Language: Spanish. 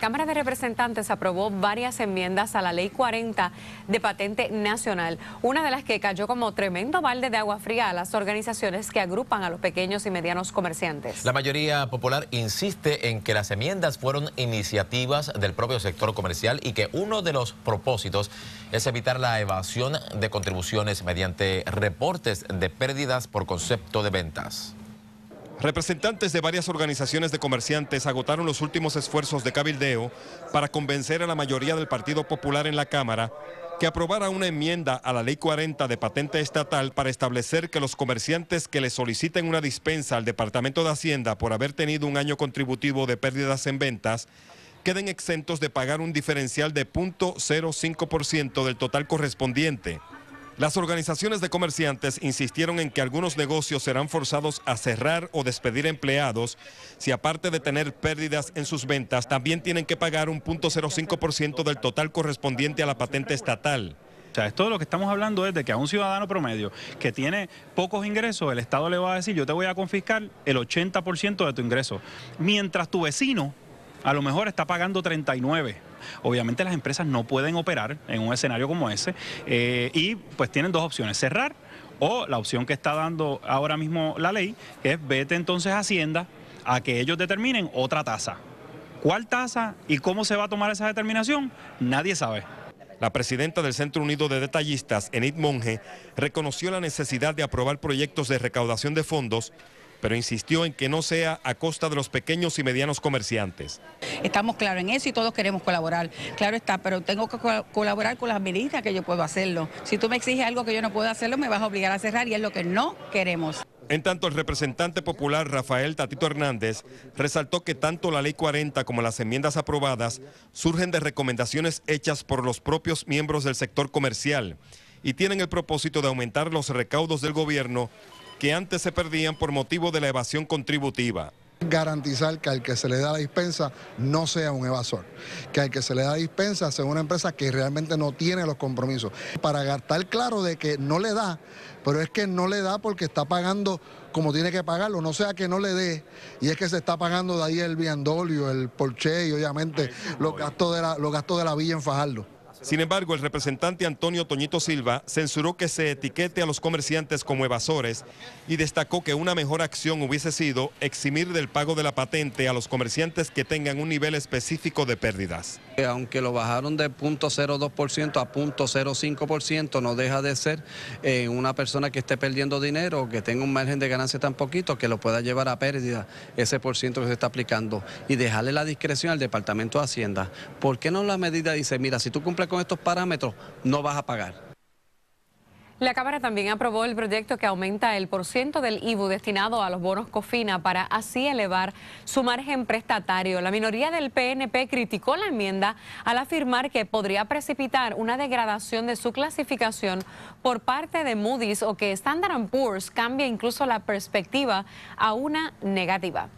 Cámara de Representantes aprobó varias enmiendas a la Ley 40 de Patente Nacional, una de las que cayó como tremendo balde de agua fría a las organizaciones que agrupan a los pequeños y medianos comerciantes. La mayoría popular insiste en que las enmiendas fueron iniciativas del propio sector comercial y que uno de los propósitos es evitar la evasión de contribuciones mediante reportes de pérdidas por concepto de ventas. Representantes de varias organizaciones de comerciantes agotaron los últimos esfuerzos de cabildeo para convencer a la mayoría del Partido Popular en la Cámara que aprobara una enmienda a la Ley 40 de Patente Estatal para establecer que los comerciantes que le soliciten una dispensa al Departamento de Hacienda por haber tenido un año contributivo de pérdidas en ventas queden exentos de pagar un diferencial de 0.05% del total correspondiente. Las organizaciones de comerciantes insistieron en que algunos negocios serán forzados a cerrar o despedir empleados si aparte de tener pérdidas en sus ventas, también tienen que pagar un 0.05% del total correspondiente a la patente estatal. O sea, esto de lo que estamos hablando es de que a un ciudadano promedio que tiene pocos ingresos, el Estado le va a decir, yo te voy a confiscar el 80% de tu ingreso. Mientras tu vecino a lo mejor está pagando 39%. Obviamente las empresas no pueden operar en un escenario como ese eh, y pues tienen dos opciones, cerrar o la opción que está dando ahora mismo la ley, que es vete entonces a Hacienda a que ellos determinen otra tasa. ¿Cuál tasa y cómo se va a tomar esa determinación? Nadie sabe. La presidenta del Centro Unido de Detallistas, Enid Monge, reconoció la necesidad de aprobar proyectos de recaudación de fondos pero insistió en que no sea a costa de los pequeños y medianos comerciantes. Estamos claros en eso y todos queremos colaborar. Claro está, pero tengo que colaborar con las medidas que yo puedo hacerlo. Si tú me exiges algo que yo no puedo hacerlo, me vas a obligar a cerrar y es lo que no queremos. En tanto, el representante popular Rafael Tatito Hernández resaltó que tanto la Ley 40 como las enmiendas aprobadas surgen de recomendaciones hechas por los propios miembros del sector comercial y tienen el propósito de aumentar los recaudos del gobierno que antes se perdían por motivo de la evasión contributiva garantizar que al que se le da la dispensa no sea un evasor, que al que se le da dispensa sea una empresa que realmente no tiene los compromisos, para estar claro de que no le da, pero es que no le da porque está pagando como tiene que pagarlo, no sea que no le dé, y es que se está pagando de ahí el viandolio, el porche y obviamente los gastos de la, los gastos de la villa en Fajardo. Sin embargo, el representante Antonio Toñito Silva censuró que se etiquete a los comerciantes como evasores y destacó que una mejor acción hubiese sido eximir del pago de la patente a los comerciantes que tengan un nivel específico de pérdidas aunque lo bajaron de 0.02% a 0.05%, no deja de ser eh, una persona que esté perdiendo dinero, que tenga un margen de ganancia tan poquito que lo pueda llevar a pérdida ese por ciento que se está aplicando y dejarle la discreción al Departamento de Hacienda. ¿Por qué no la medida dice, mira, si tú cumples con estos parámetros, no vas a pagar? La Cámara también aprobó el proyecto que aumenta el porcentaje del IBU destinado a los bonos COFINA para así elevar su margen prestatario. La minoría del PNP criticó la enmienda al afirmar que podría precipitar una degradación de su clasificación por parte de Moody's o que Standard Poor's cambie incluso la perspectiva a una negativa.